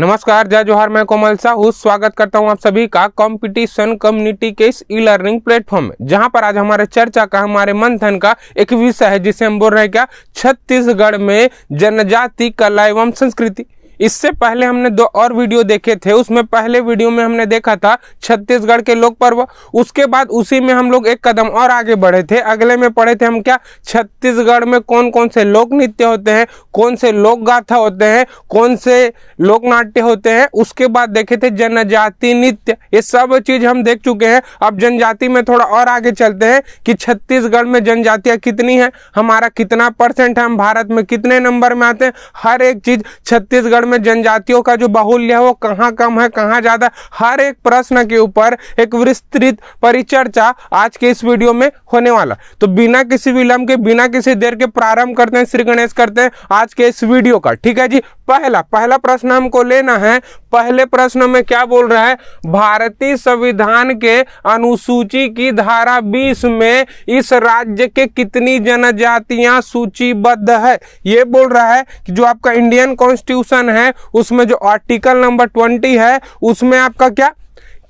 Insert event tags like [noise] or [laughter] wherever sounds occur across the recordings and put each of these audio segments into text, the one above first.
नमस्कार जय जोहार मैं कोमल साहू स्वागत करता हूं आप सभी का कंपटीशन कम्युनिटी के इस ई लर्निंग प्लेटफॉर्म में जहां पर आज हमारे चर्चा का हमारे मंथन का एक विषय है जिसे हम बोल रहे हैं क्या छत्तीसगढ़ में जनजाति कला एवं संस्कृति इससे पहले हमने दो और वीडियो देखे थे उसमें पहले वीडियो में हमने देखा था छत्तीसगढ़ के लोक पर्व उसके बाद उसी में हम लोग एक कदम और आगे बढ़े थे अगले में पढ़े थे हम क्या छत्तीसगढ़ में कौन कौन से लोक नृत्य होते हैं कौन से लोक गाथा होते हैं कौन से लोक नाट्य होते हैं उसके बाद देखे थे जनजाति नृत्य ये सब चीज हम देख चुके हैं अब जनजाति में थोड़ा और आगे चलते हैं कि छत्तीसगढ़ में जनजातियाँ कितनी है हमारा कितना परसेंट है हम भारत में कितने नंबर में आते हैं हर एक चीज छत्तीसगढ़ में जनजातियों का जो बाहुल्य है वो कहाँ कम है कहाँ ज़्यादा हर एक प्रश्न के ऊपर एक विस्तृत परिचर्चा आज के इस वीडियो में होने वाला तो बिना किसी विलंब के बिना किसी देर के प्रारंभ करते हैं श्री गणेश करते हैं आज के इस वीडियो का ठीक है जी पहला पहला प्रश्न हमको लेना है पहले प्रश्न में क्या बोल रहा है भारतीय संविधान के अनुसूची की धारा 20 में इस राज्य के कितनी जनजातियां सूचीबद्ध है ये बोल रहा है कि जो आपका इंडियन कॉन्स्टिट्यूशन है है उसमें जो आर्टिकल नंबर ट्वेंटी है उसमें आपका क्या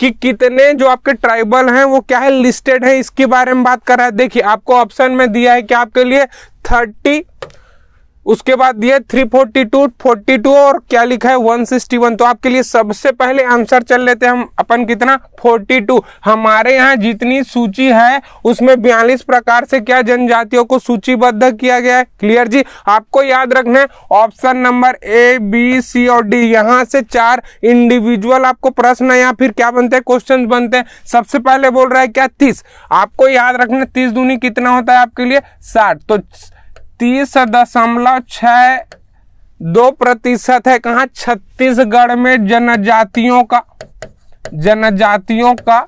कि कितने जो आपके ट्राइबल हैं वो क्या है लिस्टेड है इसके बारे में बात कर रहा है देखिए आपको ऑप्शन में दिया है कि आपके लिए थर्टी उसके बाद दिया फोर्टी टू और क्या लिखा है वन तो आपके लिए सबसे पहले आंसर चल लेते हैं हम अपन कितना टू हमारे यहाँ जितनी सूची है उसमें बयालीस प्रकार से क्या जनजातियों को सूचीबद्ध किया गया है क्लियर जी आपको याद रखना है option number A B C और डी यहाँ से चार इंडिविजुअल आपको प्रश्न या फिर क्या बनते हैं क्वेश्चन बनते हैं सबसे पहले बोल रहा है क्या तीस आपको याद रखना तीस दूनी कितना होता है आपके लिए साठ तो तीस दशमलव छ दो प्रतिशत है कहाँ छत्तीसगढ़ में जनजातियों का जनजातियों का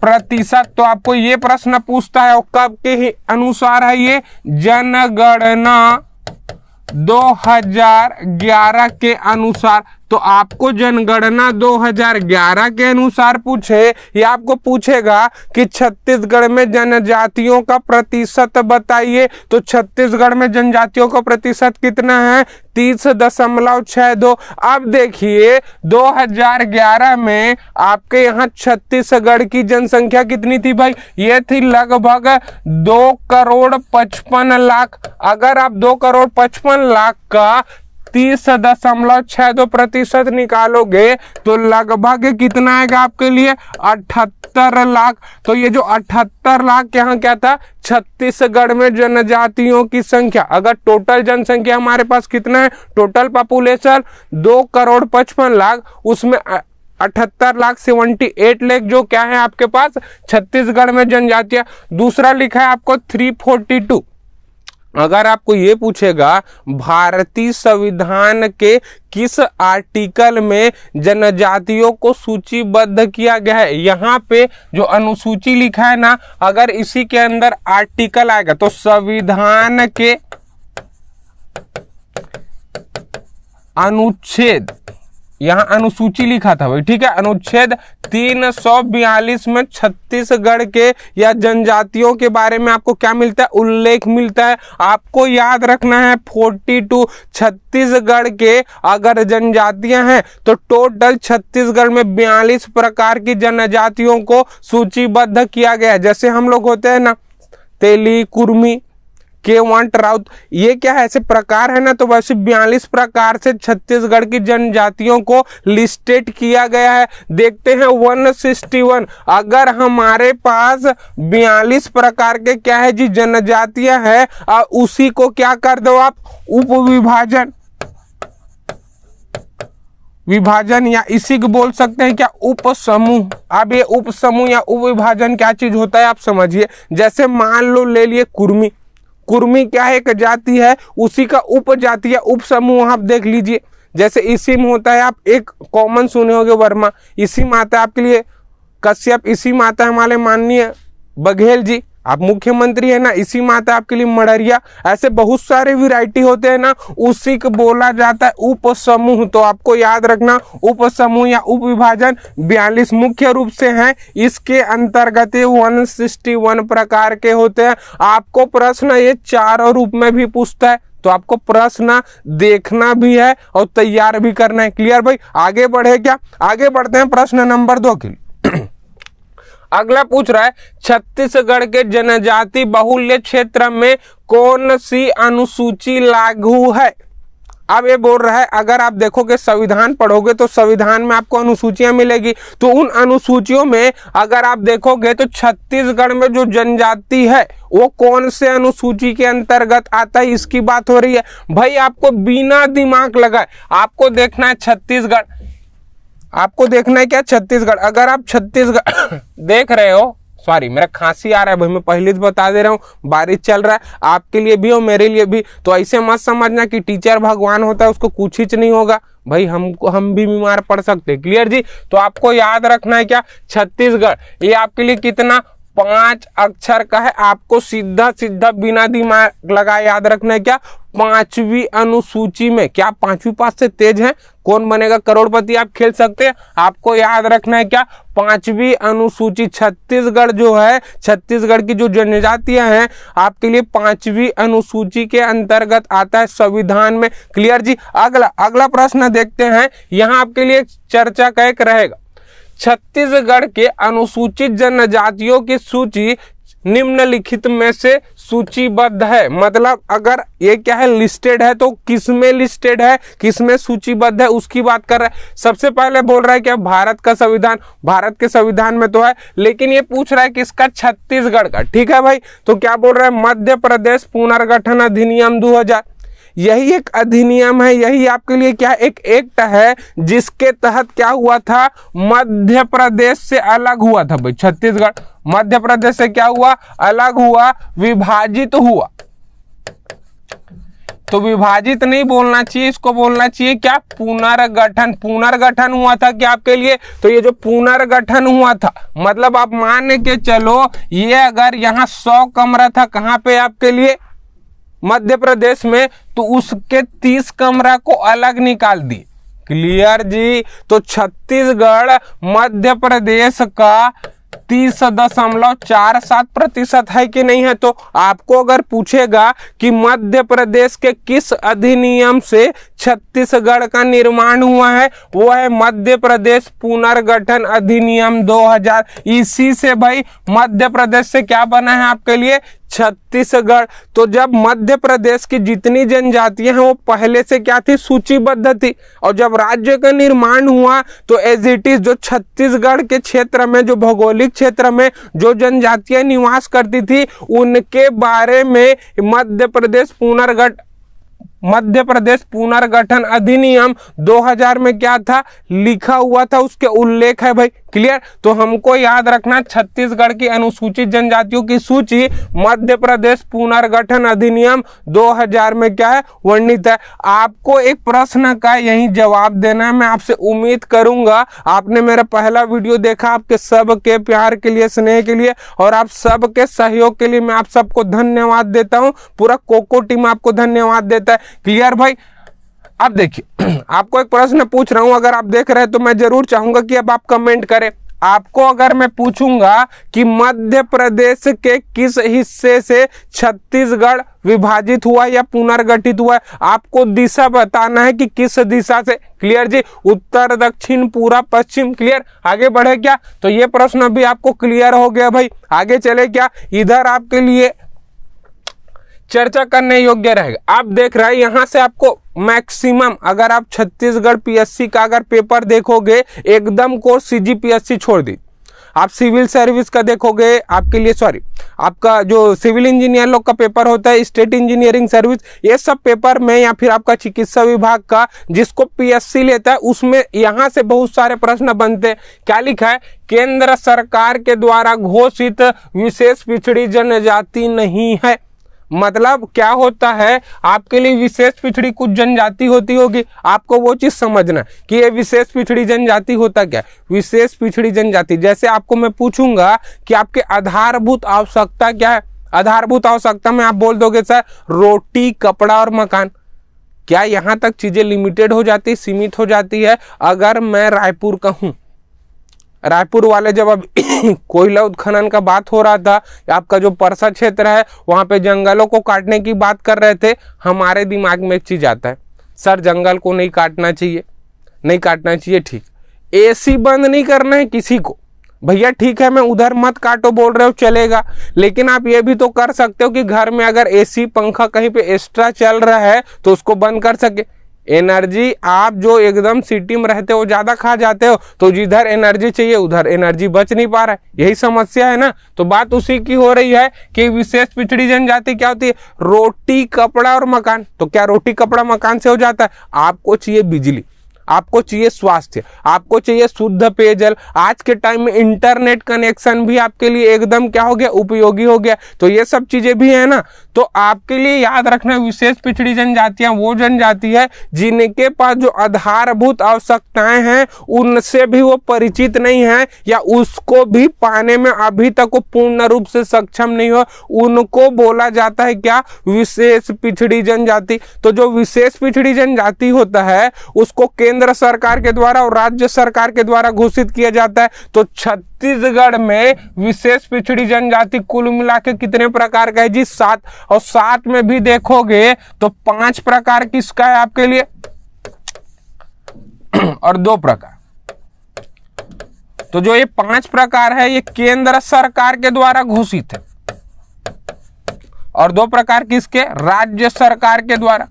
प्रतिशत तो आपको ये प्रश्न पूछता है और कब के अनुसार है ये जनगणना 2011 के अनुसार तो आपको जनगणना 2011 के अनुसार पूछे या आपको पूछेगा कि छत्तीसगढ़ में जनजातियों का प्रतिशत बताइए तो छत्तीसगढ़ में जनजातियों का प्रतिशत कितना है तीस दशमलव छह दो अब देखिए 2011 में आपके यहाँ छत्तीसगढ़ की जनसंख्या कितनी थी भाई ये थी लगभग दो करोड़ पचपन लाख अगर आप दो करोड़ पचपन लाख का तीस दशमलव छह दो प्रतिशत निकालोगे तो लगभग कितना आएगा आपके लिए अठहत्तर लाख तो ये जो अठहत्तर लाख यहाँ क्या था छत्तीसगढ़ में जनजातियों की संख्या अगर टोटल जनसंख्या हमारे पास कितना है टोटल पॉपुलेशन दो करोड़ पचपन लाख उसमें अठहत्तर लाख सेवेंटी एट लेख जो क्या है आपके पास छत्तीसगढ़ में जनजातीय दूसरा लिखा है आपको थ्री फोर्टी टू अगर आपको ये पूछेगा भारतीय संविधान के किस आर्टिकल में जनजातियों को सूचीबद्ध किया गया है यहाँ पे जो अनुसूची लिखा है ना अगर इसी के अंदर आर्टिकल आएगा तो संविधान के अनुच्छेद यहाँ अनुसूची लिखा था भाई ठीक है अनुच्छेद तीन सौ बयालीस में छत्तीसगढ़ के या जनजातियों के बारे में आपको क्या मिलता है उल्लेख मिलता है आपको याद रखना है फोर्टी टू छत्तीसगढ़ के अगर जनजातियां हैं तो टोटल छत्तीसगढ़ में बयालीस प्रकार की जनजातियों को सूचीबद्ध किया गया है जैसे हम लोग होते हैं ना तेली कुर्मी के वांट राउत ये क्या है ऐसे प्रकार है ना तो वैसे बयालीस प्रकार से छत्तीसगढ़ की जनजातियों को लिस्टेड किया गया है देखते हैं 161 अगर हमारे पास बयालीस प्रकार के क्या है जी जनजातियां है और उसी को क्या कर दो आप उपविभाजन विभाजन या इसी को बोल सकते हैं क्या उपसमूह अब ये उपसमूह या उपविभाजन क्या चीज होता है आप समझिए जैसे मान लो ले लिए कुर्मी कुर्मी क्या है एक जाति है उसी का उप जाति या उप समूह आप देख लीजिए जैसे इसी में होता है आप एक कॉमन सुने होंगे वर्मा इसी आता है आपके लिए कश्यप इसी आता है हमारे माननीय बघेल जी आप मुख्यमंत्री है ना इसी माता आपके लिए मडरिया ऐसे बहुत सारे वैरायटी होते हैं ना उसी को बोला जाता है उप समूह तो आपको याद रखना उप समूह या उप विभाजन बयालीस मुख्य रूप से हैं इसके अंतर्गत वन सिक्सटी वन प्रकार के होते हैं आपको प्रश्न ये चारों रूप में भी पूछता है तो आपको प्रश्न देखना भी है और तैयार भी करना है क्लियर भाई आगे बढ़े क्या आगे बढ़ते हैं प्रश्न नंबर दो के लिए अगला पूछ रहा है छत्तीसगढ़ के जनजाति बहुल्य क्षेत्र में कौन सी अनुसूची लागू है अब ये बोल रहा है अगर आप देखोगे संविधान पढ़ोगे तो संविधान में आपको अनुसूचियां मिलेगी तो उन अनुसूचियों में अगर आप देखोगे तो छत्तीसगढ़ में जो जनजाति है वो कौन से अनुसूची के अंतर्गत आता है इसकी बात हो रही है भाई आपको बिना दिमाग लगाए आपको देखना है छत्तीसगढ़ आपको देखना है क्या छत्तीसगढ़ अगर आप छत्तीसगढ़ [coughs] देख रहे हो सॉरी मेरा खांसी आ रहा है भाई मैं पहले से बता दे रहा हूँ बारिश चल रहा है आपके लिए भी और मेरे लिए भी तो ऐसे मत समझना कि टीचर भगवान होता है उसको कुछ ही नहीं होगा भाई हम हम भी बीमार पड़ सकते क्लियर जी तो आपको याद रखना है क्या छत्तीसगढ़ ये आपके लिए कितना पांच अक्षर का है आपको सीधा सीधा बिना दिमाग लगाए याद रखना है क्या पांचवी अनुसूची में क्या पांचवी पास से तेज है कौन बनेगा करोड़पति आप खेल सकते हैं आपको याद रखना है क्या पांचवी अनुसूची छत्तीसगढ़ जो है छत्तीसगढ़ की जो जनजातियां हैं आपके लिए पांचवी अनुसूची के अंतर्गत आता है संविधान में क्लियर जी अगला अगला प्रश्न देखते हैं यहाँ आपके लिए चर्चा का एक रहेगा छत्तीसगढ़ के अनुसूचित जनजातियों की सूची निम्नलिखित में से सूचीबद्ध है मतलब अगर ये क्या है लिस्टेड है तो किस में लिस्टेड है किस में सूचीबद्ध है उसकी बात कर रहा है सबसे पहले बोल रहा है क्या भारत का संविधान भारत के संविधान में तो है लेकिन ये पूछ रहा है किसका छत्तीसगढ़ का ठीक है भाई तो क्या बोल रहा है मध्य प्रदेश पुनर्गठन अधिनियम हजार यही एक अधिनियम है यही आपके लिए क्या एक एक्ट है जिसके तहत क्या हुआ था मध्य प्रदेश से अलग हुआ था भाई छत्तीसगढ़ मध्य प्रदेश से क्या हुआ अलग हुआ विभाजित हुआ तो विभाजित नहीं बोलना चाहिए इसको बोलना चाहिए क्या पुनर्गठन पुनर्गठन हुआ था क्या आपके लिए तो ये जो पुनर्गठन हुआ था मतलब आप मान के चलो ये अगर यहाँ सौ कमरा था कहाँ पे आपके लिए मध्य प्रदेश में तो उसके तीस कमरा को अलग निकाल दी क्लियर जी तो छत्तीसगढ़ मध्य प्रदेश का तीस दशमलव चार सात प्रतिशत है कि नहीं है तो आपको अगर पूछेगा कि मध्य प्रदेश के किस अधिनियम से छत्तीसगढ़ का निर्माण हुआ है वो है मध्य प्रदेश पुनर्गठन अधिनियम 2000 इसी से भाई मध्य प्रदेश से क्या बना है आपके लिए छत्तीसगढ़ तो जब मध्य प्रदेश की जितनी जनजातियां हैं वो पहले से क्या थी सूचीबद्ध थी और जब राज्य का निर्माण हुआ तो एज इट इज जो छत्तीसगढ़ के क्षेत्र में जो भौगोलिक क्षेत्र में जो जनजातियां निवास करती थी उनके बारे में मध्य प्रदेश पुनर्गठ मध्य प्रदेश पुनर्गठन अधिनियम 2000 में क्या था लिखा हुआ था उसके उल्लेख है भाई क्लियर तो हमको याद रखना छत्तीसगढ़ की अनुसूचित जनजातियों की सूची मध्य प्रदेश पुनर्गठन अधिनियम 2000 में क्या है वर्णित है आपको एक प्रश्न का यही जवाब देना है मैं आपसे उम्मीद करूंगा आपने मेरा पहला वीडियो देखा आपके सबके प्यार के लिए स्नेह के लिए और आप सबके सहयोग के लिए मैं आप सबको धन्यवाद देता हूँ पूरा कोको टीम आपको धन्यवाद देता है क्लियर भाई अब देखिए [clears throat] आपको एक प्रश्न पूछ रहा हूं अगर आप देख रहे हैं तो मैं जरूर चाहूंगा कि अब आप कमेंट करें आपको अगर मैं पूछूंगा कि मध्य प्रदेश के किस हिस्से से छत्तीसगढ़ विभाजित हुआ या पुनर्गठित हुआ है आपको दिशा बताना है कि किस दिशा से क्लियर जी उत्तर दक्षिण पूरा पश्चिम क्लियर आगे बढ़े क्या तो ये प्रश्न भी आपको क्लियर हो गया भाई आगे चले क्या इधर आपके लिए चर्चा करने योग्य रहेगा आप देख रहे हैं यहाँ से आपको मैक्सिमम अगर आप छत्तीसगढ़ पीएससी का अगर पेपर देखोगे एकदम कोर्स सीजीपीएससी छोड़ दी आप सिविल सर्विस का देखोगे आपके लिए सॉरी आपका जो सिविल इंजीनियर लोग का पेपर होता है स्टेट इंजीनियरिंग सर्विस ये सब पेपर में या फिर आपका चिकित्सा विभाग का जिसको पीएससी लेता है उसमें यहाँ से बहुत सारे प्रश्न बनते हैं क्या लिखा है केंद्र सरकार के द्वारा घोषित विशेष पिछड़ी जनजाति नहीं है मतलब क्या होता है आपके लिए विशेष पिछड़ी कुछ जनजाति होती होगी आपको वो चीज़ समझना कि ये विशेष पिछड़ी जनजाति होता क्या विशेष पिछड़ी जनजाति जैसे आपको मैं पूछूंगा कि आपके आधारभूत आवश्यकता क्या है आधारभूत आवश्यकता में आप बोल दोगे सर रोटी कपड़ा और मकान क्या यहाँ तक चीज़ें लिमिटेड हो जाती सीमित हो जाती है अगर मैं रायपुर का हूं रायपुर वाले जब अब [coughs] कोयला उत्खनन का बात हो रहा था आपका जो परसा क्षेत्र है वहाँ पे जंगलों को काटने की बात कर रहे थे हमारे दिमाग में एक चीज़ आता है सर जंगल को नहीं काटना चाहिए नहीं काटना चाहिए ठीक एसी बंद नहीं करना है किसी को भैया ठीक है मैं उधर मत काटो बोल रहे हो चलेगा लेकिन आप ये भी तो कर सकते हो कि घर में अगर एसी पंखा कहीं पे एक्स्ट्रा चल रहा है तो उसको बंद कर सके एनर्जी आप जो एकदम सिटी में रहते हो ज़्यादा खा जाते हो तो जिधर एनर्जी चाहिए उधर एनर्जी बच नहीं पा रहा है यही समस्या है ना तो बात उसी की हो रही है कि विशेष पिछड़ी जनजाति क्या होती है रोटी कपड़ा और मकान तो क्या रोटी कपड़ा मकान से हो जाता है आपको चाहिए बिजली आपको चाहिए स्वास्थ्य आपको चाहिए शुद्ध पेयजल आज के टाइम में इंटरनेट कनेक्शन भी आपके लिए एकदम क्या हो गया उपयोगी हो गया तो ये सब चीज़ें भी है ना तो आपके लिए याद रखना विशेष पिछड़ी जनजातियां वो जनजाति है जिनके पास जो आधारभूत आवश्यकताएं हैं उनसे भी वो परिचित नहीं है या उसको भी पाने में अभी तक वो पूर्ण रूप से सक्षम नहीं हो उनको बोला जाता है क्या विशेष पिछड़ी जनजाति तो जो विशेष पिछड़ी जनजाति होता है उसको केंद्र केंद्र सरकार के द्वारा और राज्य सरकार के द्वारा घोषित किया जाता है तो छत्तीसगढ़ में विशेष पिछड़ी जनजाति कुल मिला के कितने प्रकार का है जी सात और सात में भी देखोगे तो पांच प्रकार किसका है आपके लिए [clears throat] और दो प्रकार तो जो ये पांच प्रकार है ये केंद्र सरकार के द्वारा घोषित है और दो प्रकार किसके राज्य सरकार के द्वारा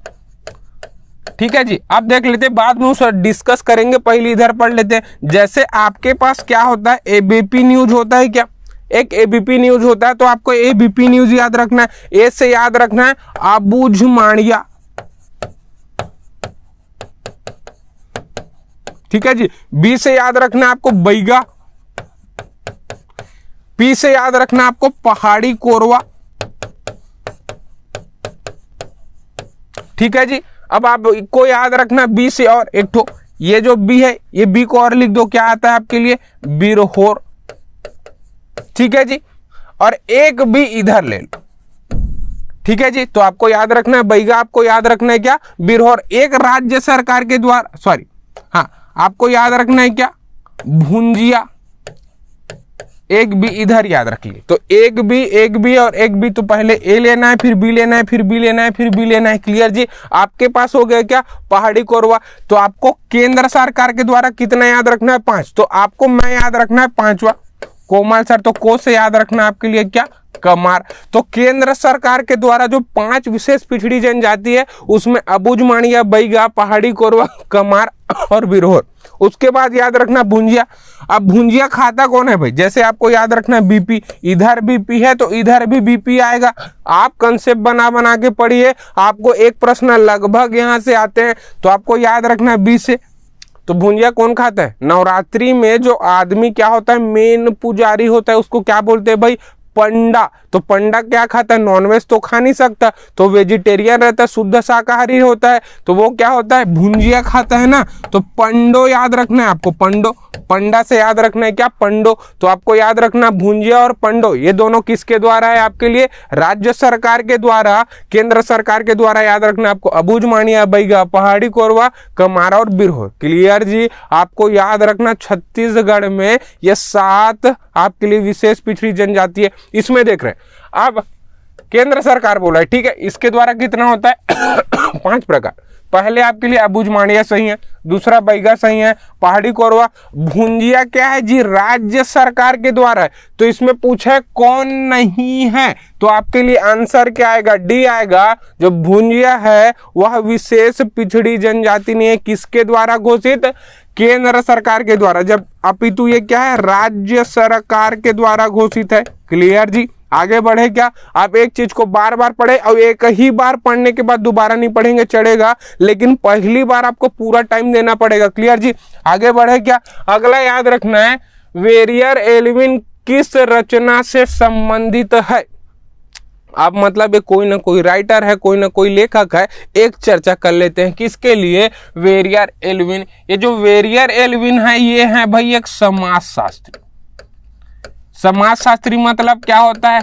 ठीक है जी आप देख लेते बाद में उस डिस्कस करेंगे पहले इधर पढ़ लेते हैं जैसे आपके पास क्या होता है एबीपी न्यूज होता है क्या एक एबीपी न्यूज होता है तो आपको एबीपी न्यूज याद रखना है ए से याद रखना है अबूझ माणिया ठीक है जी बी से याद रखना आपको बैगा पी से याद रखना आपको पहाड़ी कोरवा ठीक है जी अब आपको याद रखना बी से और एक ठो ये जो बी है ये बी को और लिख दो क्या आता है आपके लिए बिरहोर ठीक है जी और एक बी इधर ले लो ठीक है जी तो आपको याद रखना है बैगा आपको याद रखना है क्या बिरहोर एक राज्य सरकार के द्वारा सॉरी हाँ आपको याद रखना है क्या भुंजिया एक बी इधर याद रख रखिए तो एक बी एक बी और एक बी तो पहले ए लेना है फिर बी लेना है फिर बी लेना है फिर बी लेना है क्लियर जी आपके पास हो गया क्या पहाड़ी कोरवा तो आपको केंद्र सरकार के द्वारा कितना याद रखना है पांच तो आपको मैं याद रखना है पांचवा कोमल सर तो को से याद रखना आपके लिए क्या कमार तो केंद्र सरकार के द्वारा जो पांच विशेष पिछड़ी जनजाति है उसमें अबुज बैगा पहाड़ी कोरवा कमार और बिरोहर उसके बाद याद रखना भुंजिया अब भुंजिया खाता कौन है भाई जैसे आपको याद रखना बीपी इधर बीपी है तो इधर भी बीपी आएगा आप कंसेप्ट बना बना के पढ़िए आपको एक प्रश्न लगभग यहाँ से आते हैं तो आपको याद रखना बी से तो भुंजिया कौन खाता है नवरात्रि में जो आदमी क्या होता है मेन पुजारी होता है उसको क्या बोलते हैं भाई पंडा तो पंडा क्या खाता है नॉनवेज तो खा नहीं सकता तो वेजिटेरियन रहता है शुद्ध शाकाहारी होता है तो वो क्या होता है भुंजिया खाता है ना तो पंडो याद रखना है आपको पंडो पंडा से याद रखना है क्या पंडो तो आपको याद रखना भुंजिया और पंडो ये दोनों किसके द्वारा है आपके लिए राज्य सरकार के द्वारा केंद्र सरकार के द्वारा याद रखना आपको अबूज मानिया बैगा पहाड़ी कोरवा कमारा और बिरहोर क्लियर जी आपको याद रखना छत्तीसगढ़ में ये सात आपके लिए विशेष पिछड़ी जनजाति है इसमें देख रहे हैं अब केंद्र सरकार बोला है ठीक है इसके द्वारा कितना होता है [coughs] पांच प्रकार पहले आपके लिए अबूज मांडिया सही है दूसरा बैगा सही है पहाड़ी कोरवा भुंजिया क्या है जी राज्य सरकार के द्वारा है तो इसमें पूछा है कौन नहीं है तो आपके लिए आंसर क्या आएगा डी आएगा जो भुंजिया है वह विशेष पिछड़ी जनजाति नहीं है किसके द्वारा घोषित केंद्र सरकार के द्वारा जब अपितु ये क्या है राज्य सरकार के द्वारा घोषित है क्लियर जी आगे बढ़े क्या आप एक चीज को बार बार पढ़े और एक ही बार पढ़ने के बाद दोबारा नहीं पढ़ेंगे चढ़ेगा लेकिन पहली बार आपको पूरा टाइम देना पड़ेगा क्लियर जी आगे बढ़े क्या अगला याद रखना है वेरियर एलिविन किस रचना से संबंधित है आप मतलब ये कोई ना कोई राइटर है कोई ना कोई लेखक है एक चर्चा कर लेते हैं किसके लिए वेरियर एलविन ये जो वेरियर एलविन है ये है भाई एक समाज शास्त्री समाज शास्त्री मतलब क्या होता है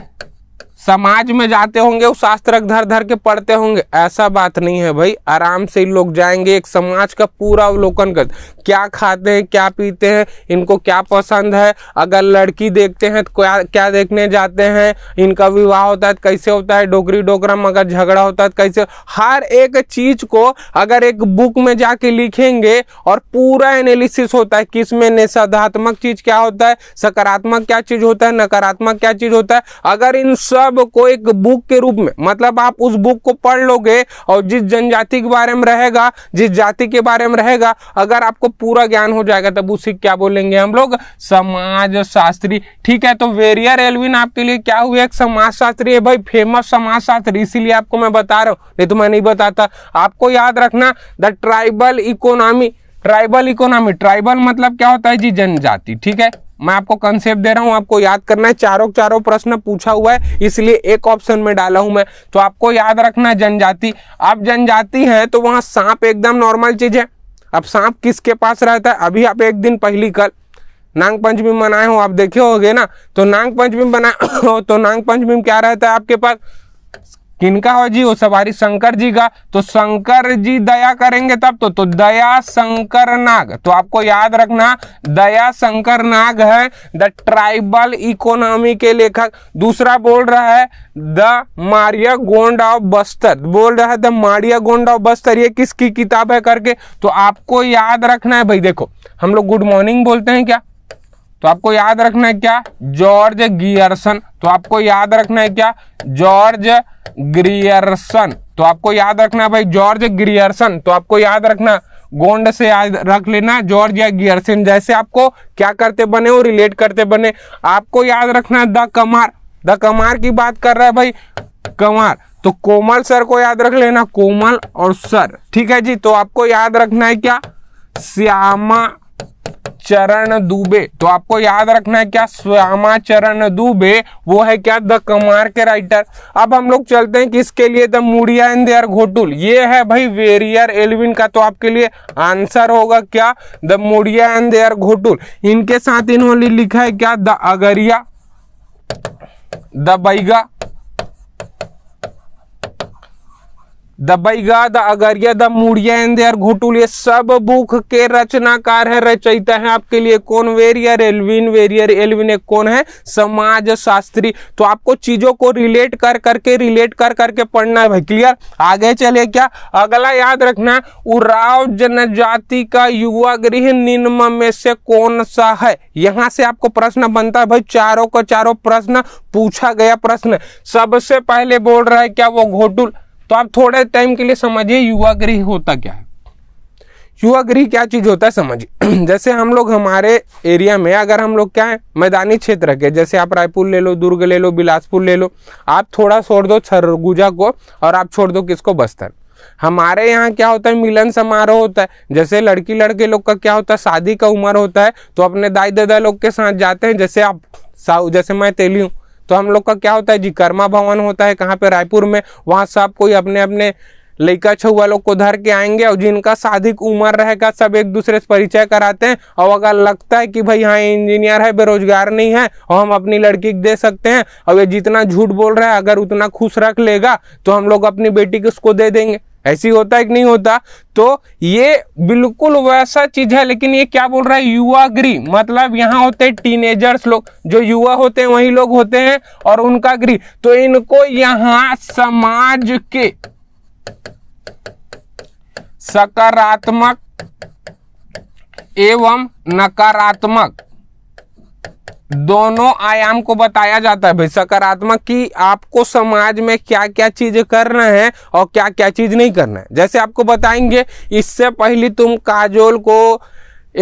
समाज में जाते होंगे वो शास्त्र धर धर के पढ़ते होंगे ऐसा बात नहीं है भाई आराम से लोग जाएंगे एक समाज का पूरा अवलोकन कर क्या खाते हैं क्या पीते हैं इनको क्या पसंद है अगर लड़की देखते हैं तो क्या क्या देखने जाते हैं इनका विवाह होता है तो कैसे होता है डोगरी डोगरा मगर झगड़ा होता है तो कैसे हर एक चीज को अगर एक बुक में जाके लिखेंगे और पूरा एनालिसिस होता है किस में निषेधात्मक चीज क्या होता है सकारात्मक क्या चीज होता है नकारात्मक क्या चीज होता है अगर इन सब मतलब को एक बुक के रूप में मतलब आप उस बुक को पढ़ लोगे और जिस जनजाति के बारे में रहेगा जिस जाति के बारे में रहेगा अगर आपको पूरा ज्ञान हो जाएगा तब उसे क्या बोलेंगे हम लोग समाज शास्त्री ठीक है तो वेरियर एलविन आपके लिए क्या हुए एक समाज शास्त्री है भाई फेमस समाज शास्त्री इसीलिए आपको मैं बता रहा हूँ नहीं तो मैं नहीं बताता आपको याद रखना the tribal economy tribal economy tribal मतलब क्या होता है जी जनजाति ठीक है मैं आपको कंसेप्ट दे रहा हूं आपको याद करना है चारों चारों प्रश्न पूछा हुआ है इसलिए एक ऑप्शन में डाला हूं मैं तो आपको याद रखना जनजाति अब जनजाति है तो वहां सांप एकदम नॉर्मल चीज है अब सांप किसके पास रहता है अभी आप एक दिन पहली कल नांग पंचमी मनाए हो आप देखे होगे ना तो नांग पंचमी मनाए [coughs] तो नांग पंचमी क्या रहता है आपके पास किनका हो जी वो सवारी शंकर जी का तो शंकर जी दया करेंगे तब तो तो दया शंकर नाग तो आपको याद रखना दया शंकर नाग है द ट्राइबल इकोनॉमी के लेखक दूसरा बोल रहा है द मारिया गोंड ऑफ बस्तर बोल रहा है द मारिया गोंड ऑफ बस्तर ये किसकी किताब है करके तो आपको याद रखना है भाई देखो हम लोग गुड मॉर्निंग बोलते हैं क्या तो आपको याद रखना है क्या जॉर्ज गियरसन तो आपको याद रखना है क्या जॉर्ज ग्रियरसन तो आपको याद रखना है भाई जॉर्ज ग्रियरसन तो आपको याद रखना गोंड से याद रख लेना जॉर्ज या गियरसन जैसे आपको क्या करते बने हो रिलेट करते बने आपको याद रखना द कमार द कमार की बात कर रहा है भाई कमार तो कोमल सर को याद रख लेना कोमल और सर ठीक है जी तो आपको याद रखना है क्या श्यामा चरण दुबे तो आपको याद रखना है क्या श्यामा चरण दुबे वो है क्या द कमार के राइटर अब हम लोग चलते हैं किसके लिए the Muria and their ghotul ये है भाई वेरियर एलविन का तो आपके लिए आंसर होगा क्या the Muria and their ghotul इनके साथ इन्होंने लिखा है क्या the Agaria the Baiga the Baiga the Agaria the Muria and their ghotul ये सब बुक के रचनाकार है रचयिता है आपके लिए कौन वेरियर एलविन वेरियर एलविन एक कौन है समाज शास्त्री तो आपको चीजों को रिलेट कर करके रिलेट कर करके पढ़ना है भाई क्लियर आगे चले क्या अगला याद रखना उराव जनजाति का युवा गृह निम्न में से कौन सा है यहाँ से आपको प्रश्न बनता है भाई चारों का चारों प्रश्न पूछा गया प्रश्न सबसे पहले बोल रहा है क्या वो घोटुल तो आप थोड़े टाइम के लिए समझिए युवा गृह होता क्या है युवा गृह क्या चीज़ होता है समझिए [clears throat] जैसे हम लोग हमारे एरिया में अगर हम लोग क्या है मैदानी क्षेत्र के जैसे आप रायपुर ले लो दुर्ग ले लो बिलासपुर ले लो आप थोड़ा छोड़ दो छरगुजा को और आप छोड़ दो किसको बस्तर हमारे यहाँ क्या होता है मिलन समारोह होता है जैसे लड़की लड़के लोग का क्या होता है शादी का उम्र होता है तो अपने दाई दादा लोग के साथ जाते हैं जैसे आप साउ जैसे मैं तेली हूँ तो हम लोग का क्या होता है जी कर्मा भवन होता है कहाँ पे रायपुर में वहाँ सब कोई अपने अपने लड़का छुआ लोग को धर के आएंगे और जिनका शादिक उम्र रहेगा सब एक दूसरे से परिचय कराते हैं और अगर लगता है कि भाई हाँ इंजीनियर है बेरोजगार नहीं है और हम अपनी लड़की दे सकते हैं और ये जितना झूठ बोल रहा है अगर उतना खुश रख लेगा तो हम लोग अपनी बेटी को उसको दे देंगे ऐसी होता है कि नहीं होता तो ये बिल्कुल वैसा चीज है लेकिन ये क्या बोल रहा है युवा गृह मतलब यहाँ होते हैं टीनेजर्स लोग जो युवा होते हैं वही लोग होते हैं और उनका गृह तो इनको यहां समाज के सकारात्मक एवं नकारात्मक दोनों आयाम को बताया जाता है भाई सकारात्मक कि आपको समाज में क्या क्या चीजें करना है और क्या क्या चीज नहीं करना है जैसे आपको बताएंगे इससे पहले तुम काजोल को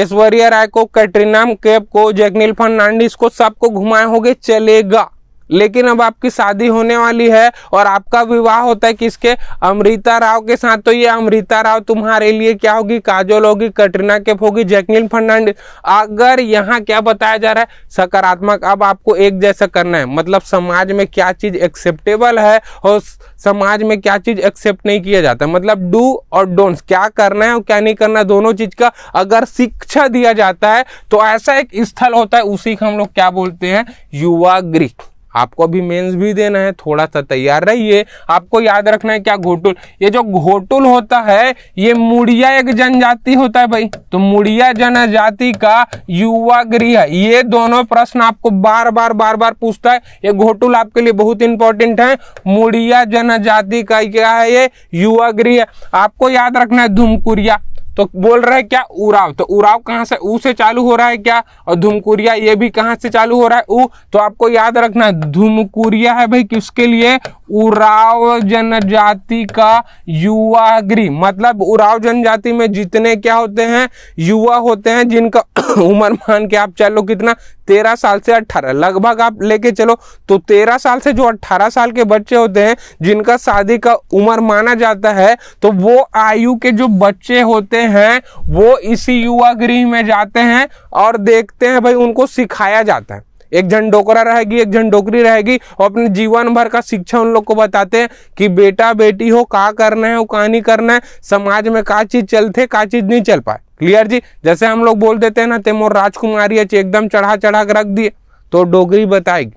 ऐश्वर्या राय को कैटरीना कैप को जैकनील फर्नांडिस को सबको घुमाए होगे चलेगा लेकिन अब आपकी शादी होने वाली है और आपका विवाह होता है किसके अमृता राव के साथ तो ये अमृता राव तुम्हारे लिए क्या होगी काजोल होगी कटरीना कैफ होगी जैकलिन फर्नांडिस अगर यहाँ क्या बताया जा रहा है सकारात्मक अब आपको एक जैसा करना है मतलब समाज में क्या चीज़ एक्सेप्टेबल है और समाज में क्या चीज़ एक्सेप्ट नहीं किया जाता मतलब डू और डोंट्स क्या करना है और क्या नहीं करना दोनों चीज़ का अगर शिक्षा दिया जाता है तो ऐसा एक स्थल होता है उसी को हम लोग क्या बोलते हैं युवा गृह आपको अभी मेंस भी देना है थोड़ा सा तैयार रहिए आपको याद रखना है क्या घोटुल ये जो घोटुल होता है ये मुड़िया एक जनजाति होता है भाई तो मुड़िया जनजाति का युवा गृह ये दोनों प्रश्न आपको बार बार बार बार पूछता है ये घोटुल आपके लिए बहुत इंपॉर्टेंट है मुड़िया जनजाति का क्या है ये युवा गृह आपको याद रखना है धुमकुरिया तो बोल रहा है क्या उराव तो उराव कहाँ से ऊ से चालू हो रहा है क्या और धुमकुरिया ये भी कहाँ से चालू हो रहा है ऊ तो आपको याद रखना है धुमकुरिया है भाई किसके लिए उराव जनजाति का युवा गृह मतलब उराव जनजाति में जितने क्या होते हैं युवा होते हैं जिनका [coughs] उम्र मान के आप चलो कितना तेरह साल से अट्ठारह लगभग आप लेके चलो तो तेरह साल से जो अट्ठारह साल के बच्चे होते हैं जिनका शादी का उम्र माना जाता है तो वो आयु के जो बच्चे होते हैं हैं वो इसी युवा गृह में जाते हैं और देखते हैं भाई उनको सिखाया जाता है एक जन डोकरा रहेगी एक जन डोकरी रहेगी और अपने जीवन भर का शिक्षा उन लोग को बताते हैं कि बेटा बेटी हो का करना है वो का नहीं करना है समाज में का चीज़ चलते का चीज़ नहीं चल पाए क्लियर जी जैसे हम लोग बोल देते हैं ना तेमोर राजकुमारी एकदम चढ़ा चढ़ा के रख दिए तो डोगरी बताएगी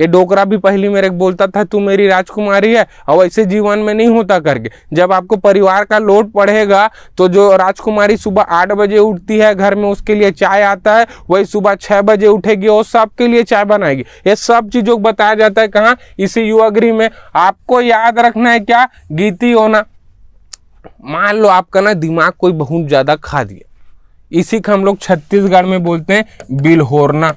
ये डोकरा भी पहली मेरे को बोलता था तू मेरी राजकुमारी है और ऐसे जीवन में नहीं होता करके जब आपको परिवार का लोड पड़ेगा तो जो राजकुमारी सुबह आठ बजे उठती है घर में उसके लिए चाय आता है वही सुबह छः बजे उठेगी और सबके लिए चाय बनाएगी ये सब चीज़ों को बताया जाता है कहाँ इसी युवागृह में आपको याद रखना है क्या गीती होना मान लो आपका ना दिमाग कोई बहुत ज़्यादा खा दिया इसी को हम लोग छत्तीसगढ़ में बोलते हैं बिलहोरना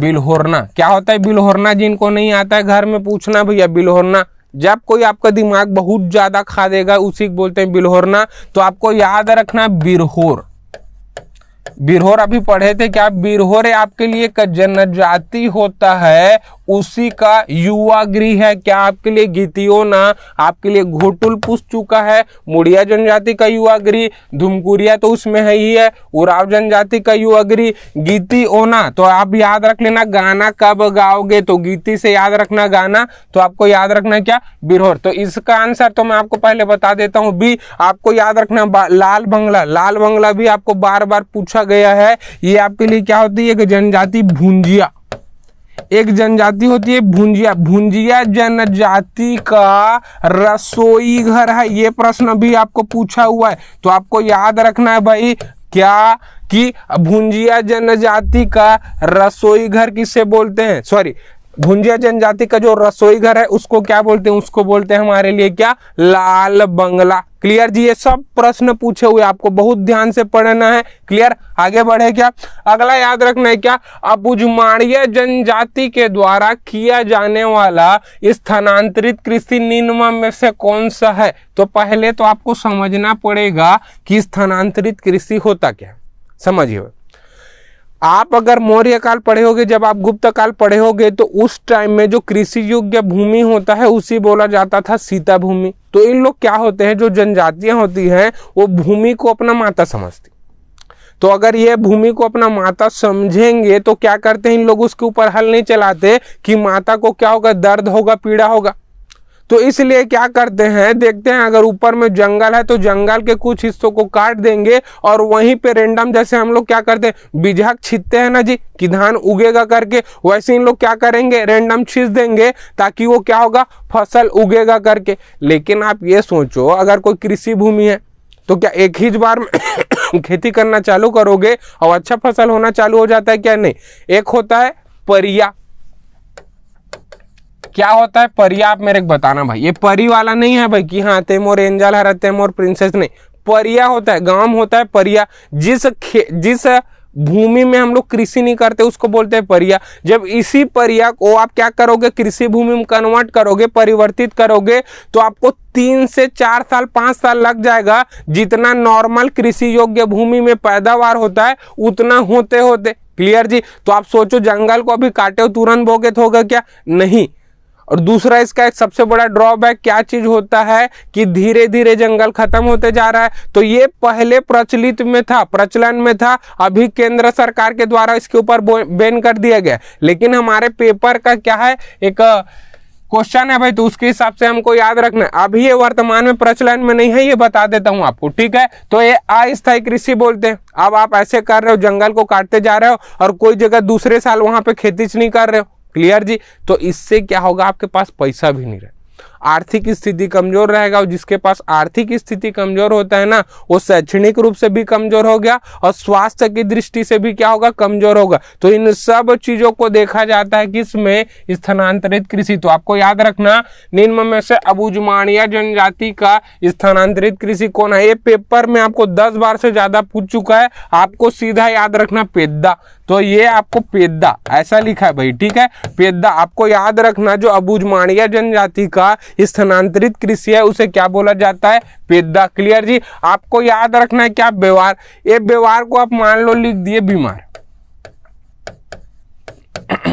बिलहोरना क्या होता है बिलहोरना जिनको नहीं आता है घर में पूछना भैया बिलहोरना जब कोई आपका दिमाग बहुत ज्यादा खा देगा उसी को बोलते हैं बिलहोरना तो आपको याद रखना बिरहोर बिरहोर अभी पढ़े थे क्या बिरहोर आपके लिए जनजाति होता है उसी का युवा गृह है क्या आपके लिए ना आपके लिए घोटुल पूछ चुका है मुड़िया जनजाति का युवा गृह धुमकुरिया तो उसमें है ही है उराव जनजाति का युवा गृह गीति ओना तो आप याद रख लेना गाना कब गाओगे तो गीति से याद रखना गाना तो आपको याद रखना क्या बिरहोर तो इसका आंसर तो मैं आपको पहले बता देता हूँ बी आपको याद रखना लाल बंगला लाल बंगला भी आपको बार बार पूछा गया है ये आपके लिए क्या होती है कि जनजाति भूंजिया एक जनजाति होती है भुंजिया भुंजिया जनजाति का रसोई घर है ये प्रश्न भी आपको पूछा हुआ है तो आपको याद रखना है भाई क्या कि भुंजिया जनजाति का रसोई घर किसे बोलते हैं सॉरी भुंजिया जनजाति का जो रसोई घर है उसको क्या बोलते हैं उसको बोलते हैं हमारे लिए क्या लाल बंगला क्लियर जी ये सब प्रश्न पूछे हुए आपको बहुत ध्यान से पढ़ना है क्लियर आगे बढ़े क्या अगला याद रखना है क्या अबुजमाड़ीय जनजाति के द्वारा किया जाने वाला स्थानांतरित कृषि निम्न में से कौन सा है तो पहले तो आपको समझना पड़ेगा कि स्थानांतरित कृषि होता क्या समझिए आप अगर मौर्य काल पढ़े होगे जब आप गुप्त काल पढ़े होगे तो उस टाइम में जो कृषि योग्य भूमि होता है उसी बोला जाता था सीता भूमि तो इन लोग क्या होते हैं जो जनजातियां होती हैं वो भूमि को अपना माता समझती तो अगर ये भूमि को अपना माता समझेंगे तो क्या करते हैं इन लोग उसके ऊपर हल नहीं चलाते कि माता को क्या होगा दर्द होगा पीड़ा होगा तो इसलिए क्या करते हैं देखते हैं अगर ऊपर में जंगल है तो जंगल के कुछ हिस्सों को काट देंगे और वहीं पे रेंडम जैसे हम लोग क्या करते हैं बिजहक छीतते हैं ना जी कि धान उगेगा करके वैसे इन लोग क्या करेंगे रेंडम छींच देंगे ताकि वो क्या होगा फसल उगेगा करके लेकिन आप ये सोचो अगर कोई कृषि भूमि है तो क्या एक ही बार में [coughs] खेती करना चालू करोगे और अच्छा फसल होना चालू हो जाता है क्या नहीं एक होता है परिया क्या होता है परी आप मेरे को बताना भाई ये परी वाला नहीं है भाई कि हाँ और एंजल रहते और प्रिंसेस नहीं परिया होता है गांव होता है परिया जिस जिस भूमि में हम लोग कृषि नहीं करते उसको बोलते हैं परिया जब इसी परिया को आप क्या करोगे कृषि भूमि में कन्वर्ट करोगे परिवर्तित करोगे तो आपको तीन से चार साल पांच साल लग जाएगा जितना नॉर्मल कृषि योग्य भूमि में पैदावार होता है उतना होते होते क्लियर जी तो आप सोचो जंगल को अभी काटे तुरंत बोगे तो होगा क्या नहीं और दूसरा इसका एक सबसे बड़ा ड्रॉबैक क्या चीज होता है कि धीरे धीरे जंगल खत्म होते जा रहा है तो ये पहले प्रचलित में था प्रचलन में था अभी केंद्र सरकार के द्वारा इसके ऊपर बैन कर दिया गया लेकिन हमारे पेपर का क्या है एक क्वेश्चन है भाई तो उसके हिसाब से हमको याद रखना अभी ये वर्तमान में प्रचलन में नहीं है ये बता देता हूँ आपको ठीक है तो ये अस्थायी कृषि बोलते हैं अब आप ऐसे कर रहे हो जंगल को काटते जा रहे हो और कोई जगह दूसरे साल वहां पे खेती नहीं कर रहे हो क्लियर जी तो इससे क्या होगा आपके पास पैसा भी नहीं रहे आर्थिक स्थिति कमजोर रहेगा और जिसके पास आर्थिक स्थिति कमजोर होता है ना वो शैक्षणिक रूप से भी कमजोर हो गया और स्वास्थ्य की दृष्टि से भी क्या होगा कमजोर होगा तो इन सब चीजों को देखा जाता है किसमें स्थानांतरित कृषि तो आपको याद रखना निम्न में से अबूजमानिया जनजाति का स्थानांतरित कृषि कौन है ये पेपर में आपको दस बार से ज्यादा पूछ चुका है आपको सीधा याद रखना पेद्दा तो ये आपको पेद्दा ऐसा लिखा है भाई ठीक है पेद्दा आपको याद रखना जो अबूज माणिया जनजाति का स्थानांतरित कृषि है उसे क्या बोला जाता है पेद्दा क्लियर जी आपको याद रखना है क्या व्यवहार ये व्यवहार को आप मान लो लिख दिए बीमार [coughs]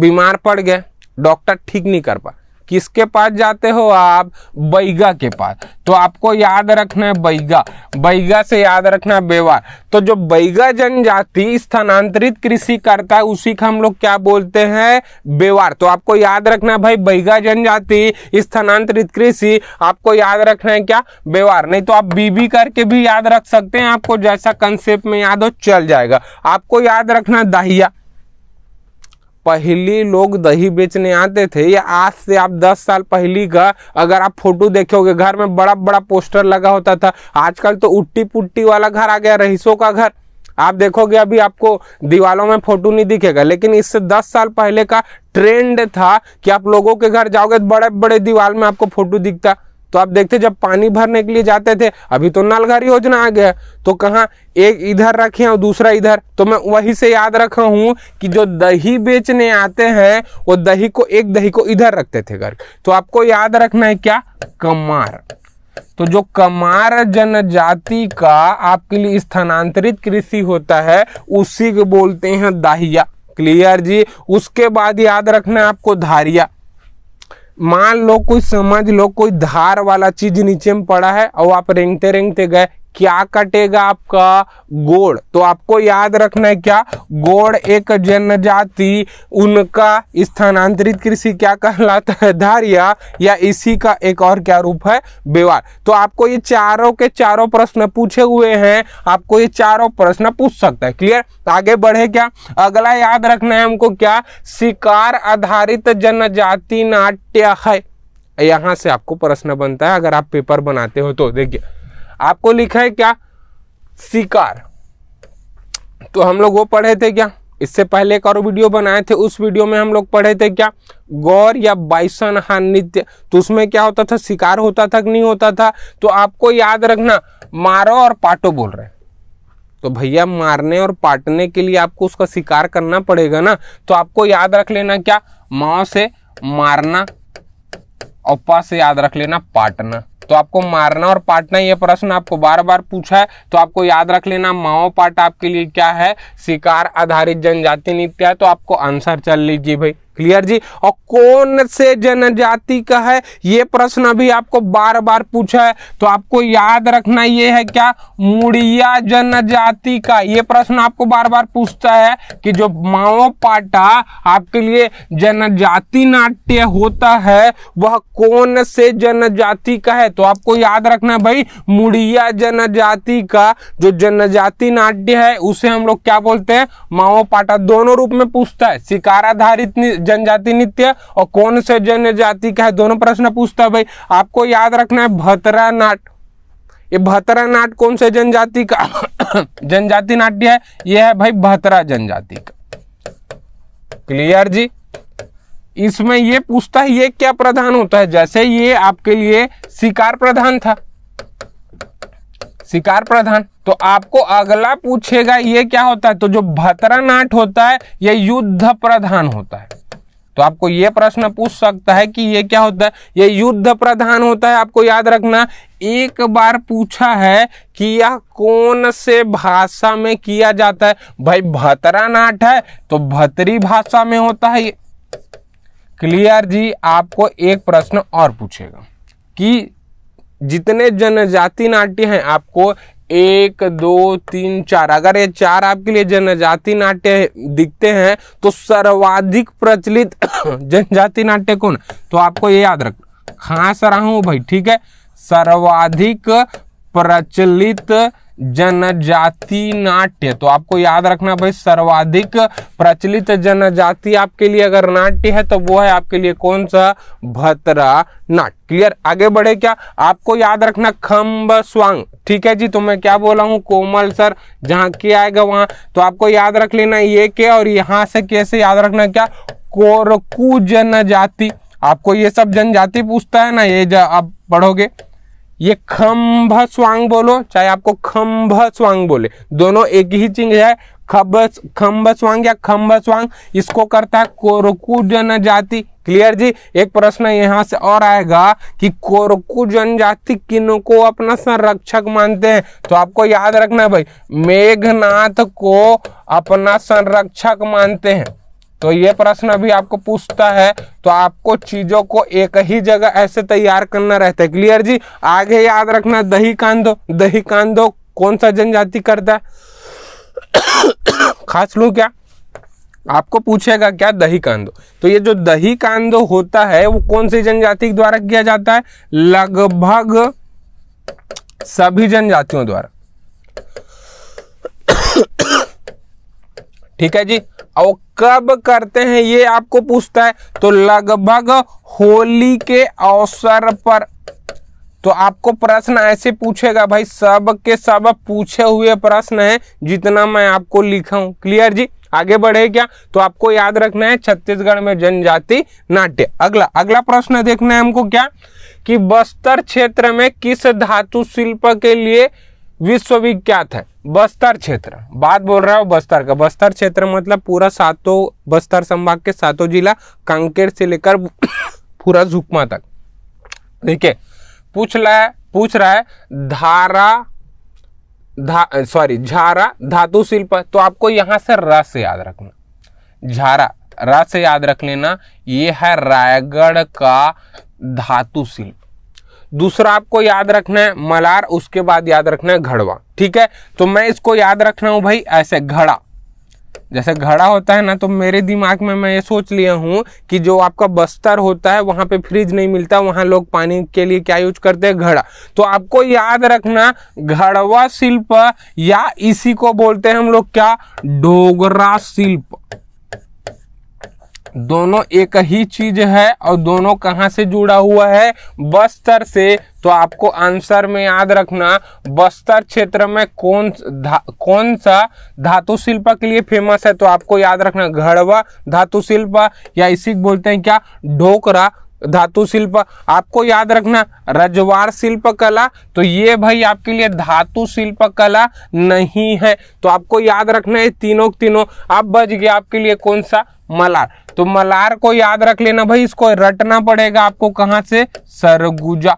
बीमार पड़ गए डॉक्टर ठीक नहीं कर पा किसके पास जाते हो आप बैगा के पास तो आपको याद रखना है बैगा बैगा से याद रखना है बेवार तो जो बैगा जनजाति स्थानांतरित कृषि करता है उसी का हम लोग क्या बोलते हैं बेवार तो आपको याद रखना है भाई बैगा जनजाति स्थानांतरित कृषि आपको याद रखना है क्या बेवार नहीं तो आप बीबी करके भी याद रख सकते हैं आपको जैसा कंसेप्ट में याद हो चल जाएगा आपको याद रखना दाहिया पहले लोग दही बेचने आते थे या आज से आप 10 साल पहले का अगर आप फोटो देखोगे घर में बड़ा बड़ा पोस्टर लगा होता था आजकल तो उट्टी पुट्टी वाला घर आ गया रहीसों का घर आप देखोगे अभी आपको दीवालों में फोटो नहीं दिखेगा लेकिन इससे 10 साल पहले का ट्रेंड था कि आप लोगों के घर जाओगे तो बड़े बड़े दीवार में आपको फोटो दिखता तो आप देखते जब पानी भरने के लिए जाते थे अभी तो नलघर योजना आ गया तो कहाँ एक इधर रखे और दूसरा इधर तो मैं वही से याद रखा हूँ कि जो दही बेचने आते हैं वो दही को एक दही को इधर रखते थे घर तो आपको याद रखना है क्या कमार तो जो कमार जनजाति का आपके लिए स्थानांतरित कृषि होता है उसी को बोलते हैं दाहिया क्लियर जी उसके बाद याद रखना है आपको धारिया मान लो कोई समझ लो कोई धार वाला चीज नीचे में पड़ा है और आप रेंगते रेंगते गए क्या कटेगा आपका गोड़ तो आपको याद रखना है क्या गोड़ एक जनजाति उनका स्थानांतरित कृषि क्या कहलाता है धारिया या इसी का एक और क्या रूप है बेवार तो आपको ये चारों के चारों प्रश्न पूछे हुए हैं आपको ये चारों प्रश्न पूछ सकता है क्लियर तो आगे बढ़े क्या अगला याद रखना है हमको क्या शिकार आधारित जनजाति नाट्य है यहां से आपको प्रश्न बनता है अगर आप पेपर बनाते हो तो देखिए आपको लिखा है क्या शिकार तो हम लोग वो पढ़े थे क्या इससे पहले एक और वीडियो बनाए थे उस वीडियो में हम लोग पढ़े थे क्या गौर या बाइसन नित्य तो उसमें क्या होता था शिकार होता था कि नहीं होता था तो आपको याद रखना मारो और पाटो बोल रहे तो भैया मारने और पाटने के लिए आपको उसका शिकार करना पड़ेगा ना तो आपको याद रख लेना क्या माँ से मारना और पा से याद रख लेना पाटना तो आपको मारना और पाटना यह प्रश्न आपको बार बार पूछा है तो आपको याद रख लेना माओ पाट आपके लिए क्या है शिकार आधारित जनजाति नृत्य है तो आपको आंसर चल लीजिए भाई क्लियर जी और कौन से जनजाति का है ये प्रश्न अभी आपको बार बार पूछा है तो आपको याद रखना ये है क्या मुड़िया जनजाति का ये प्रश्न आपको बार बार पूछता है कि जो माओ पाटा आपके लिए जनजाति नाट्य होता है वह कौन से जनजाति का है तो आपको याद रखना भाई मुड़िया जनजाति का जो जनजाति नाट्य है उसे हम लोग क्या बोलते हैं माओ पाटा दोनों रूप में पूछता है शिकाराधारित जनजाति नृत्य और कौन से जनजाति का है दोनों प्रश्न पूछता है भाई आपको याद रखना है भतरा नाट ये भतरा नाट कौन से जनजाति का [coughs] जनजाति नाट्य है ये है भाई भतरा जनजाति का क्लियर जी इसमें ये पूछता है ये क्या प्रधान होता है जैसे ये आपके लिए शिकार प्रधान था शिकार प्रधान तो आपको अगला पूछेगा ये क्या होता है तो जो भतरा नाट होता है यह युद्ध प्रधान होता है तो आपको ये प्रश्न पूछ सकता है कि ये क्या होता है ये युद्ध प्रधान होता है आपको याद रखना एक बार पूछा है कि यह कौन से भाषा में किया जाता है भाई भतरा नाट है तो भतरी भाषा में होता है ये क्लियर जी आपको एक प्रश्न और पूछेगा कि जितने जनजाति नाट्य हैं आपको एक दो तीन चार अगर ये चार आपके लिए जनजाति नाट्य दिखते हैं तो सर्वाधिक प्रचलित [coughs] जनजाति नाट्य कौन तो आपको ये याद रख खास रहा हूं भाई ठीक है सर्वाधिक प्रचलित जनजाति नाट्य तो आपको याद रखना भाई सर्वाधिक प्रचलित जनजाति आपके लिए अगर नाट्य है तो वो है आपके लिए कौन सा भतरा नाट्य क्लियर आगे बढ़े क्या आपको याद रखना खम्ब स्वांग ठीक है जी तो मैं क्या बोला हूँ कोमल सर जहाँ के आएगा वहां तो आपको याद रख लेना ये के और यहाँ से कैसे याद रखना क्या कोरकू जनजाति आपको ये सब जनजाति पूछता है ना ये आप पढ़ोगे ये खम्भ स्वांग बोलो चाहे आपको खम्भ स्वांग बोले दोनों एक ही चीज है खब खम्भ स्वांग या खम्भ स्वांग इसको करता है कोरकु जनजाति क्लियर जी एक प्रश्न यहाँ से और आएगा कि कोरकु जनजाति किन को अपना संरक्षक मानते हैं तो आपको याद रखना है भाई मेघनाथ को अपना संरक्षक मानते हैं तो ये प्रश्न अभी आपको पूछता है तो आपको चीजों को एक ही जगह ऐसे तैयार करना रहता है क्लियर जी आगे याद रखना दही कांदो दही कांदो कौन सा जनजाति करता है खास लू क्या आपको पूछेगा क्या दही कांदो तो ये जो दही कांदो होता है वो कौन सी जनजाति द्वारा किया जाता है लगभग सभी जनजातियों द्वारा ठीक है जी और कब करते हैं ये आपको पूछता है तो लगभग होली के अवसर पर तो आपको प्रश्न ऐसे पूछेगा भाई सब के सब पूछे हुए प्रश्न है जितना मैं आपको लिखा हूं क्लियर जी आगे बढ़े क्या तो आपको याद रखना है छत्तीसगढ़ में जनजाति नाट्य अगला अगला प्रश्न देखना है हमको क्या कि बस्तर क्षेत्र में किस धातु शिल्प के लिए विश्वविख्यात है बस्तर क्षेत्र बात बोल रहा हूँ बस्तर का बस्तर क्षेत्र मतलब पूरा सातों बस्तर संभाग के सातों जिला कांकेर से लेकर [coughs] पूरा झुकमा तक ठीक है पूछ रहा है पूछ रहा है धारा धा सॉरी झारा धातु शिल्प तो आपको यहां से रस से याद रखना झारा रस से याद रख लेना ये है रायगढ़ का धातु शिल्प दूसरा आपको याद रखना है मलार उसके बाद याद रखना है घड़वा ठीक है तो मैं इसको याद रख रहा भाई ऐसे घड़ा जैसे घड़ा होता है ना तो मेरे दिमाग में मैं ये सोच लिया हूं कि जो आपका बस्तर होता है वहां पे फ्रिज नहीं मिलता वहां लोग पानी के लिए क्या यूज करते हैं घड़ा तो आपको याद रखना घड़वा शिल्प या इसी को बोलते हैं हम लोग क्या डोगरा शिल्प दोनों एक ही चीज है और दोनों कहाँ से जुड़ा हुआ है बस्तर से तो आपको आंसर में याद रखना बस्तर क्षेत्र में कौन धा, कौन सा धातु शिल्प के लिए फेमस है तो आपको याद रखना घड़वा धातु शिल्प या इसी बोलते हैं क्या ढोकरा धातु शिल्प आपको याद रखना रजवार शिल्प कला तो ये भाई आपके लिए धातु शिल्प कला नहीं है तो आपको याद रखना है तीनों तीनों अब बज गया आपके लिए कौन सा मलार तो मलार को याद रख लेना भाई इसको रटना पड़ेगा आपको कहां से सरगुजा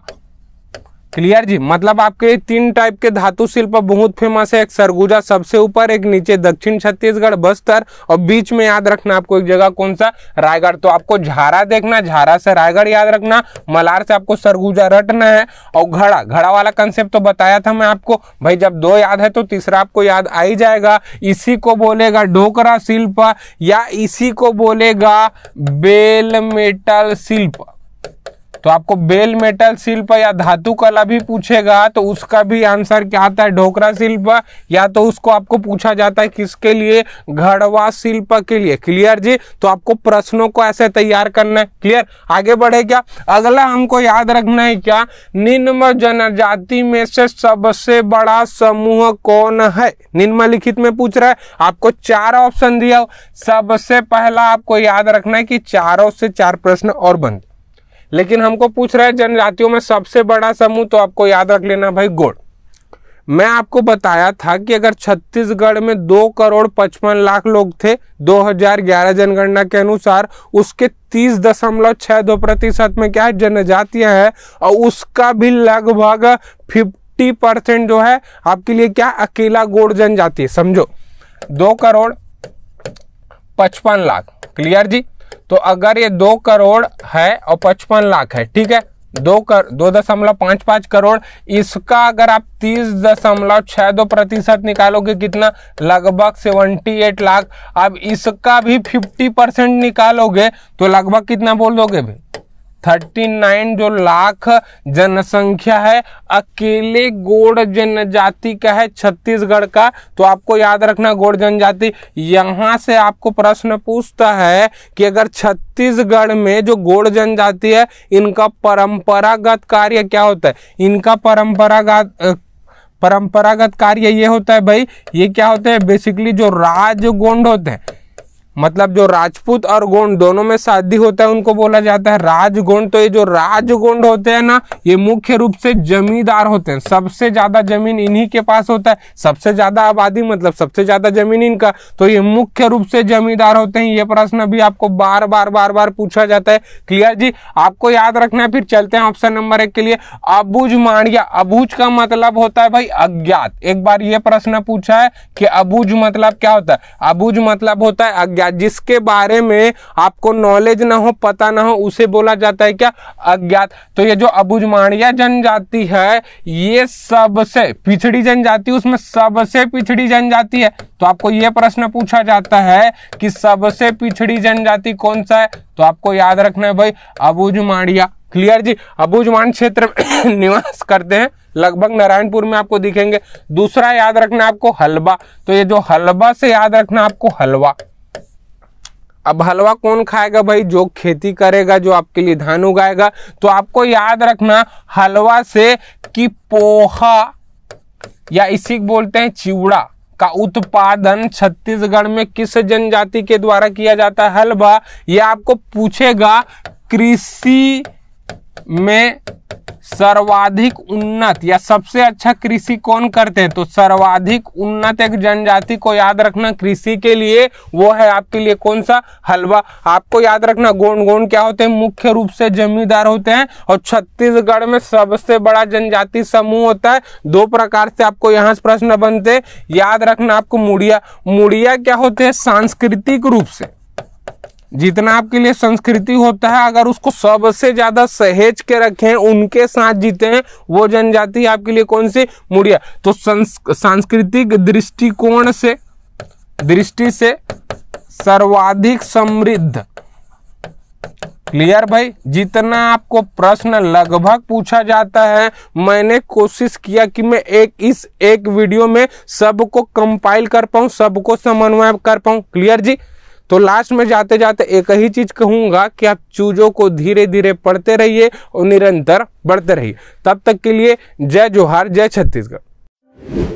क्लियर जी मतलब आपके तीन टाइप के धातु शिल्प बहुत फेमस है एक सरगुजा सबसे ऊपर एक नीचे दक्षिण छत्तीसगढ़ बस्तर और बीच में याद रखना आपको एक जगह कौन सा रायगढ़ तो आपको झारा देखना झारा से रायगढ़ याद रखना मलार से आपको सरगुजा रटना है और घड़ा घड़ा वाला कंसेप्ट तो बताया था मैं आपको भाई जब दो याद है तो तीसरा आपको याद आ ही जाएगा इसी को बोलेगा डोकरा शिल्प या इसी को बोलेगा बेल मेटल शिल्प तो आपको बेल मेटल शिल्प या धातु कला भी पूछेगा तो उसका भी आंसर क्या आता है ढोकरा शिल्प या तो उसको आपको पूछा जाता है किसके लिए घड़वा शिल्प के लिए क्लियर जी तो आपको प्रश्नों को ऐसे तैयार करना है क्लियर आगे बढ़े क्या अगला हमको याद रखना है क्या निम्न जनजाति में से सबसे बड़ा समूह कौन है निम्नलिखित में पूछ रहा है आपको चार ऑप्शन दिया सबसे पहला आपको याद रखना है कि चारों से चार प्रश्न और बनते लेकिन हमको पूछ रहा है जनजातियों में सबसे बड़ा समूह तो आपको याद रख लेना भाई गोड़ मैं आपको बताया था कि अगर छत्तीसगढ़ में दो करोड़ पचपन लाख लोग थे 2011 जनगणना के अनुसार उसके तीस दशमलव छह दो प्रतिशत में क्या है जनजातियां हैं और उसका भी लगभग फिफ्टी परसेंट जो है आपके लिए क्या अकेला गोड़ जनजाति समझो दो करोड़ पचपन लाख क्लियर जी तो अगर ये दो करोड़ है और पचपन लाख है ठीक है दो कर दो दशमलव पांच पांच करोड़ इसका अगर आप तीस दशमलव छह दो प्रतिशत निकालोगे कितना लगभग सेवेंटी एट लाख अब इसका भी फिफ्टी परसेंट निकालोगे तो लगभग कितना बोल दोगे भाई थर्टी नाइन जो लाख जनसंख्या है अकेले गोड़ जनजाति का है छत्तीसगढ़ का तो आपको याद रखना गोड़ जनजाति यहाँ से आपको प्रश्न पूछता है कि अगर छत्तीसगढ़ में जो गोड़ जनजाति है इनका परंपरागत कार्य क्या होता है इनका परंपरागत परंपरागत कार्य ये होता है भाई ये क्या होता है बेसिकली जो राजगोंड होते हैं मतलब जो राजपूत और गोंड दोनों में शादी होता है उनको बोला जाता है राजगोंड तो ये जो राजगोंड होते हैं ना ये मुख्य रूप से जमींदार होते हैं सबसे ज्यादा जमीन इन्हीं के पास होता है सबसे ज्यादा आबादी मतलब सबसे ज्यादा जमीन इनका तो ये मुख्य रूप से जमींदार होते हैं ये प्रश्न भी आपको बार बार बार बार पूछा जाता है क्लियर जी आपको याद रखना है फिर चलते हैं ऑप्शन नंबर एक के लिए अबूज माणिया अबूज का मतलब होता है भाई अज्ञात एक बार ये प्रश्न पूछा है कि अबूज मतलब क्या होता है अबूज मतलब होता है अज्ञात जिसके बारे में आपको नॉलेज ना हो पता ना हो उसे बोला जाता है क्या अज्ञात तो ये जो अबुजमाणिया जनजाति है ये सबसे पिछड़ी जनजाति उसमें सबसे पिछड़ी जनजाति है तो आपको ये प्रश्न पूछा जाता है कि सबसे पिछड़ी जनजाति कौन सा है तो आपको याद रखना है भाई अबुजमाणिया क्लियर जी अबुजमान क्षेत्र [coughs] निवास करते हैं लगभग नारायणपुर में आपको दिखेंगे दूसरा याद रखना आपको हलवा तो ये जो हलवा से याद रखना आपको हलवा अब हलवा कौन खाएगा भाई जो खेती करेगा जो आपके लिए धान उगाएगा तो आपको याद रखना हलवा से कि पोहा या इसी बोलते हैं चिवड़ा का उत्पादन छत्तीसगढ़ में किस जनजाति के द्वारा किया जाता है हलवा यह आपको पूछेगा कृषि में सर्वाधिक उन्नत या सबसे अच्छा कृषि कौन करते हैं तो सर्वाधिक उन्नत एक जनजाति को याद रखना कृषि के लिए वो है आपके लिए कौन सा हलवा आपको याद रखना गोंड गोंड क्या होते हैं मुख्य रूप से जमींदार होते हैं और छत्तीसगढ़ में सबसे बड़ा जनजाति समूह होता है दो प्रकार से आपको यहाँ से प्रश्न बनते याद रखना आपको मुड़िया मुड़िया क्या होते हैं सांस्कृतिक रूप से जितना आपके लिए संस्कृति होता है अगर उसको सबसे ज्यादा सहेज के रखें उनके साथ जीते हैं वो जनजाति आपके लिए कौन सी मुड़िया तो सांस्कृतिक दृष्टिकोण से दृष्टि से सर्वाधिक समृद्ध क्लियर भाई जितना आपको प्रश्न लगभग पूछा जाता है मैंने कोशिश किया कि मैं एक इस एक वीडियो में सबको कंपाइल कर पाऊं सबको समन्वय कर पाऊं क्लियर जी तो लास्ट में जाते जाते एक ही चीज़ कहूंगा कि आप चूज़ों को धीरे धीरे पढ़ते रहिए और निरंतर बढ़ते रहिए तब तक के लिए जय जोहार जय छत्तीसगढ़